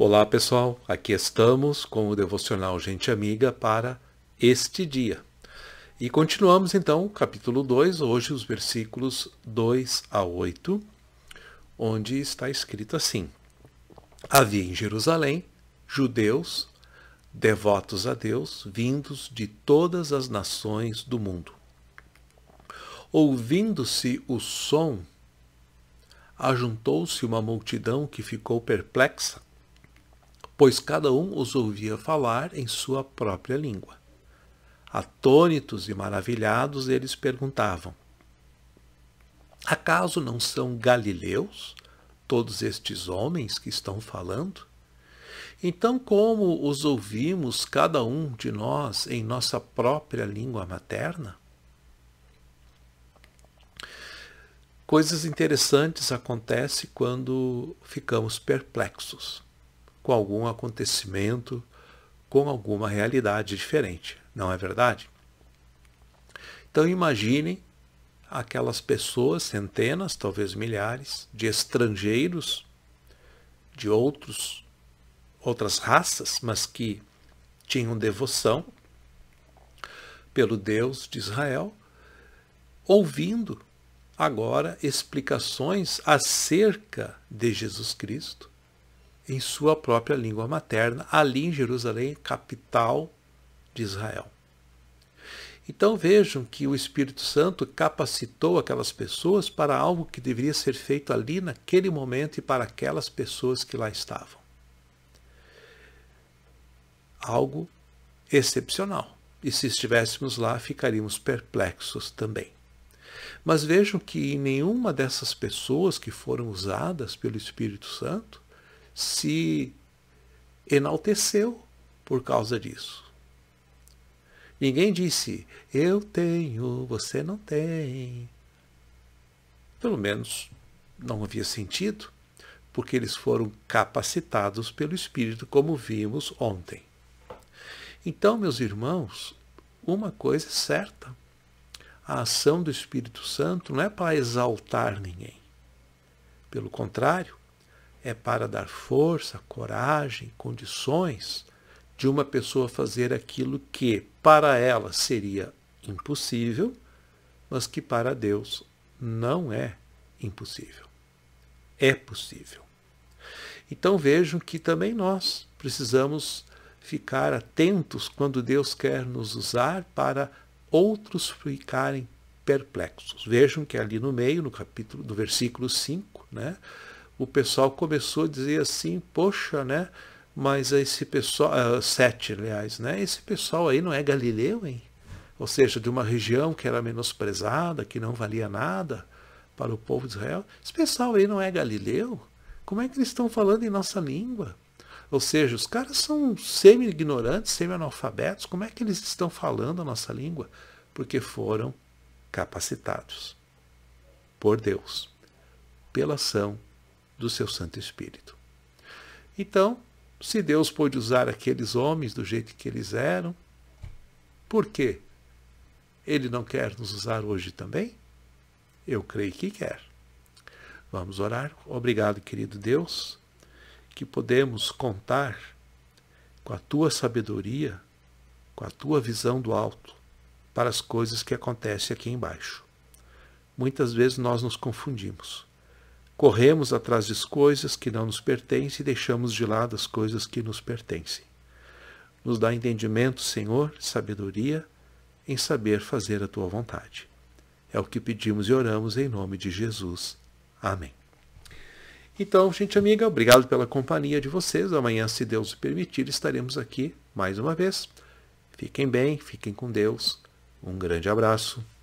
Olá pessoal, aqui estamos com o devocional Gente Amiga para este dia. E continuamos então, capítulo 2, hoje os versículos 2 a 8, onde está escrito assim: Havia em Jerusalém judeus, devotos a Deus, vindos de todas as nações do mundo. Ouvindo-se o som, ajuntou-se uma multidão que ficou perplexa pois cada um os ouvia falar em sua própria língua. Atônitos e maravilhados, eles perguntavam: Acaso não são galileus todos estes homens que estão falando? Então, como os ouvimos cada um de nós em nossa própria língua materna? Coisas interessantes acontecem quando ficamos perplexos com algum acontecimento, com alguma realidade diferente, não é verdade? Então imagine aquelas pessoas, centenas, talvez milhares, de estrangeiros, de outros, outras raças, mas que tinham devoção pelo Deus de Israel, ouvindo agora explicações acerca de Jesus Cristo, em sua própria língua materna, ali em Jerusalém, capital de Israel. Então vejam que o Espírito Santo capacitou aquelas pessoas para algo que deveria ser feito ali naquele momento e para aquelas pessoas que lá estavam. Algo excepcional. E se estivéssemos lá, ficaríamos perplexos também. Mas vejam que nenhuma dessas pessoas que foram usadas pelo Espírito Santo se enalteceu por causa disso. Ninguém disse, eu tenho, você não tem. Pelo menos não havia sentido, porque eles foram capacitados pelo Espírito, como vimos ontem. Então, meus irmãos, uma coisa é certa: a ação do Espírito Santo não é para exaltar ninguém. Pelo contrário, é para dar força, coragem, condições de uma pessoa fazer aquilo que para ela seria impossível, mas que para Deus não é impossível. É possível. Então vejam que também nós precisamos ficar atentos quando Deus quer nos usar para outros ficarem perplexos. Vejam que ali no meio, no capítulo do versículo 5, né, o pessoal começou a dizer assim, poxa, né? Mas esse pessoal, uh, sete, aliás, né? Esse pessoal aí não é galileu, hein? Ou seja, de uma região que era menosprezada, que não valia nada para o povo de Israel. Esse pessoal aí não é galileu? Como é que eles estão falando em nossa língua? Ou seja, os caras são semi-ignorantes, semi-analfabetos. Como é que eles estão falando a nossa língua? Porque foram capacitados por Deus, pela ação do seu Santo Espírito. Então, se Deus pôde usar aqueles homens do jeito que eles eram, por que Ele não quer nos usar hoje também? Eu creio que quer. Vamos orar. Obrigado, querido Deus, que podemos contar com a tua sabedoria, com a tua visão do alto para as coisas que acontecem aqui embaixo. Muitas vezes nós nos confundimos Corremos atrás das coisas que não nos pertencem e deixamos de lado as coisas que nos pertencem. Nos dá entendimento, Senhor, sabedoria, em saber fazer a tua vontade. É o que pedimos e oramos em nome de Jesus. Amém. Então, gente amiga, obrigado pela companhia de vocês. Amanhã, se Deus permitir, estaremos aqui mais uma vez. Fiquem bem, fiquem com Deus. Um grande abraço.